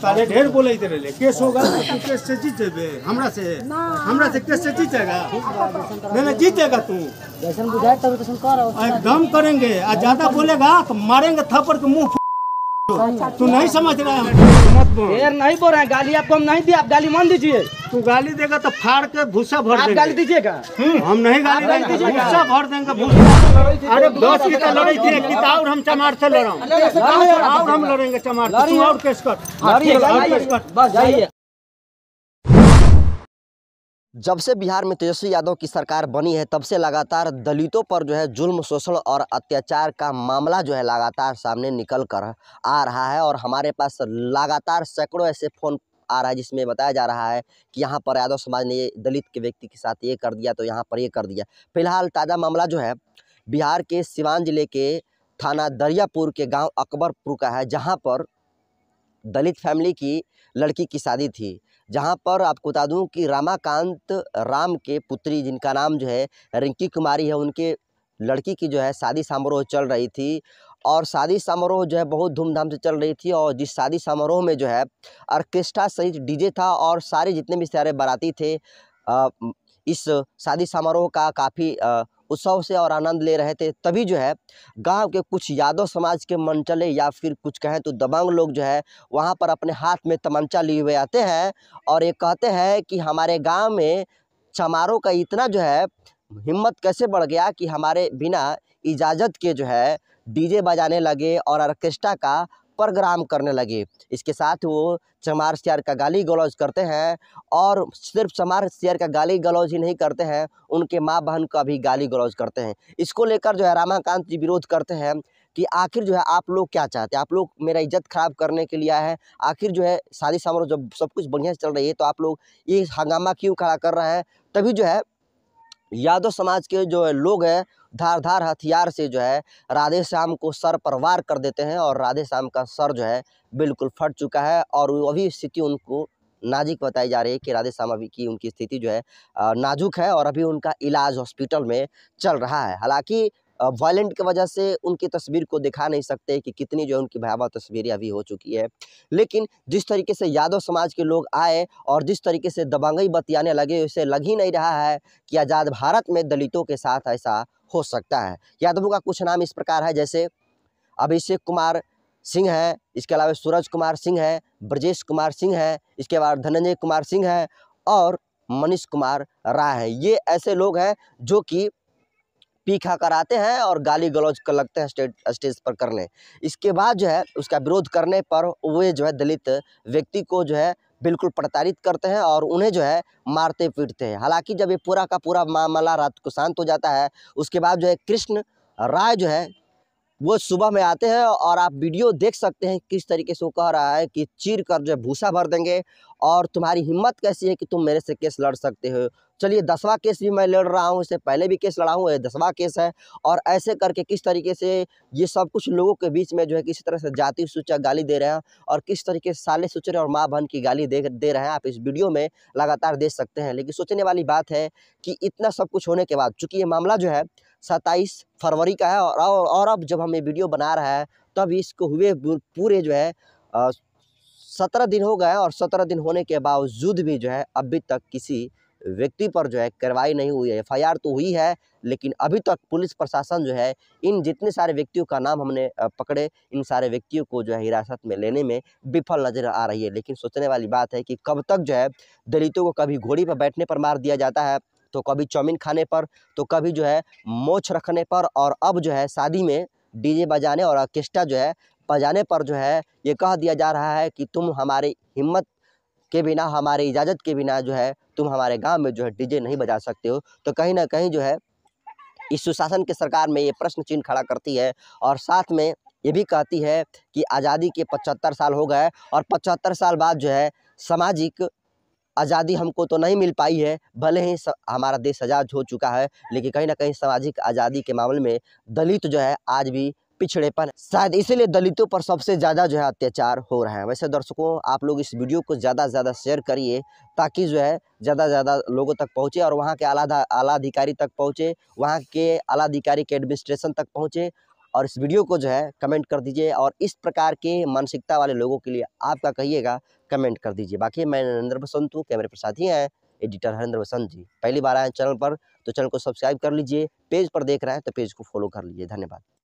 साले ढेर बोले इधर ले केस होगा तो तू केस से जीत जाएगा हमरा से हमरा से केस से जीत जाएगा नहीं नहीं जीत जाएगा तू दर्शन बुझाए तब तो करो एकदम करेंगे आ ज्यादा बोलेगा तो मारेंगे थप्पड़ के मुंह तू नहीं समझ रहा है मत बोल नहीं बोल रहा है गाली आपको हम नहीं दिया आप गाली मान दीजिए तू गाली देगा तो फाड़ के भूसा भर देगा गाली दीजिएगा हम नहीं गाली देंगे भूसा भर देंगे भूसा तो अरे तो दस की तो लड़ी थी किताब हम चमार से लड़ रहा हूं और हम लड़ेंगे चमार से और केस कर लड़िए लड़िए बस जाइए जब से बिहार में तेजस्वी यादव की सरकार बनी है तब से लगातार दलितों पर जो है जुल्म शोषण और अत्याचार का मामला जो है लगातार सामने निकल कर आ रहा है और हमारे पास लगातार सैकड़ों ऐसे फ़ोन आ रहा है जिसमें बताया जा रहा है कि यहाँ पर यादव समाज ने दलित के व्यक्ति के साथ ये कर दिया तो यहाँ पर ये कर दिया फिलहाल ताज़ा मामला जो है बिहार के सिवान जिले के थाना दरियापुर के गांव अकबरपुर का है जहां पर दलित फैमिली की लड़की की शादी थी जहां पर आपको बता दूँ कि रामाकांत राम के पुत्री जिनका नाम जो है रिंकी कुमारी है उनके लड़की की जो है शादी समारोह चल रही थी और शादी समारोह जो है बहुत धूमधाम से चल रही थी और जिस शादी समारोह में जो है ऑर्केस्ट्रा सहित डीजे था और सारे जितने भी सारे बाराती थे इस शादी समारोह का काफ़ी उत्सव से और आनंद ले रहे थे तभी जो है गांव के कुछ यादव समाज के मंचले या फिर कुछ कहें तो दबंग लोग जो है वहां पर अपने हाथ में तमंचा लिए हुए आते हैं और ये कहते हैं कि हमारे गांव में चमारों का इतना जो है हिम्मत कैसे बढ़ गया कि हमारे बिना इजाज़त के जो है डीजे बजाने लगे और आर्केस्ट्रा का प्रोग्राम करने लगे इसके साथ वो चमार सियार का गाली गलौज करते हैं और सिर्फ चमार सियार का गाली गलौज ही नहीं करते हैं उनके माँ बहन का भी गाली गलौज करते हैं इसको लेकर जो है रामाकांत जी विरोध करते हैं कि आखिर जो है आप लोग क्या चाहते हैं आप लोग मेरा इज्जत खराब करने के लिए है आखिर जो है शादी समारोह जब सब कुछ बढ़िया से चल रही है तो आप लोग ये हंगामा क्यों खड़ा कर रहे हैं तभी जो है यादव समाज के जो लोग हैं धारधार हथियार से जो है राधे श्याम को सर पर वार कर देते हैं और राधे श्याम का सर जो है बिल्कुल फट चुका है और अभी स्थिति उनको नाजुक बताई जा रही है कि राधे श्याम अभी की उनकी स्थिति जो है नाजुक है और अभी उनका इलाज हॉस्पिटल में चल रहा है हालांकि वायलेंट की वजह से उनकी तस्वीर को दिखा नहीं सकते कि कितनी जो है उनकी भयावह तस्वीरें अभी हो चुकी है लेकिन जिस तरीके से यादव समाज के लोग आए और जिस तरीके से दबंगई बतियाने लगे उसे लग ही नहीं रहा है कि आज़ाद भारत में दलितों के साथ ऐसा हो सकता है यादवों का कुछ नाम इस प्रकार है जैसे अभिषेक कुमार सिंह है इसके अलावा सूरज कुमार सिंह है ब्रजेश कुमार सिंह है इसके बाद धनंजय कुमार सिंह है और मनीष कुमार राय है ये ऐसे लोग हैं जो कि पी खा कर आते हैं और गाली गलौज कर लगते हैं स्टेट स्टेज पर करने इसके बाद जो है उसका विरोध करने पर वे जो है दलित व्यक्ति को जो है बिल्कुल प्रताड़ित करते हैं और उन्हें जो है मारते पीटते हैं हालांकि जब ये पूरा का पूरा मामला रात को शांत हो जाता है उसके बाद जो है कृष्ण राय जो है वो सुबह में आते हैं और आप वीडियो देख सकते हैं किस तरीके से वो कह रहा है कि चीर कर जो है भूसा भर देंगे और तुम्हारी हिम्मत कैसी है कि तुम मेरे से केस लड़ सकते हो चलिए दसवा केस भी मैं लड़ रहा हूँ इससे पहले भी केस लड़ा हूँ ये दसवा केस है और ऐसे करके किस तरीके से ये सब कुछ लोगों के बीच में जो है किसी तरह से जाति सूचक गाली दे रहे हैं और किस तरीके से साले सूचर और माँ बहन की गाली दे दे रहे हैं आप इस वीडियो में लगातार देख सकते हैं लेकिन सोचने वाली बात है कि इतना सब कुछ होने के बाद चूँकि ये मामला जो है सत्ताईस फरवरी का है और और अब जब हम ये वीडियो बना रहा है तब इसको हुए पूरे जो है सत्रह दिन हो गए और सत्रह दिन होने के बावजूद भी जो है अभी तक किसी व्यक्ति पर जो है कार्रवाई नहीं हुई है एफ तो हुई है लेकिन अभी तक पुलिस प्रशासन जो है इन जितने सारे व्यक्तियों का नाम हमने पकड़े इन सारे व्यक्तियों को जो है हिरासत में लेने में विफल नज़र आ रही है लेकिन सोचने वाली बात है कि कब तक जो है दलितों को कभी घोड़ी पर बैठने पर मार दिया जाता है तो कभी चौमिन खाने पर तो कभी जो है मोछ रखने पर और अब जो है शादी में डीजे बजाने और ऑर्केस्ट्रा जो है बजाने पर जो है ये कह दिया जा रहा है कि तुम हमारी हिम्मत के बिना हमारे इजाज़त के बिना जो है तुम हमारे गांव में जो है डीजे नहीं बजा सकते हो तो कहीं ना कहीं जो है इस सुशासन के सरकार में ये प्रश्न चिन्ह खड़ा करती है और साथ में ये भी कहती है कि आज़ादी के पचहत्तर साल हो गए और पचहत्तर साल बाद जो है सामाजिक आज़ादी हमको तो नहीं मिल पाई है भले ही हमारा देश आज़ाद हो चुका है लेकिन कहीं ना कहीं सामाजिक आज़ादी के मामले में दलित जो है आज भी पिछड़ेपन शायद इसीलिए दलितों पर सबसे ज़्यादा जो है अत्याचार हो रहा है वैसे दर्शकों आप लोग इस वीडियो को ज़्यादा से ज़्यादा शेयर करिए ताकि जो है ज़्यादा से ज़्यादा लोगों तक पहुँचे और वहाँ के आला आला अधिकारी तक पहुँचे वहाँ के आला अधिकारी के एडमिनिस्ट्रेशन तक पहुँचे और इस वीडियो को जो है कमेंट कर दीजिए और इस प्रकार के मानसिकता वाले लोगों के लिए आपका कहिएगा कमेंट कर दीजिए बाकी मैं नरेंद्र बसंत हूँ कैमरे प्रसाद ही हैं एडिटर हरेंद्र बसंत जी पहली बार आए चैनल पर तो चैनल को सब्सक्राइब कर लीजिए पेज पर देख रहे हैं तो पेज को फॉलो कर लीजिए धन्यवाद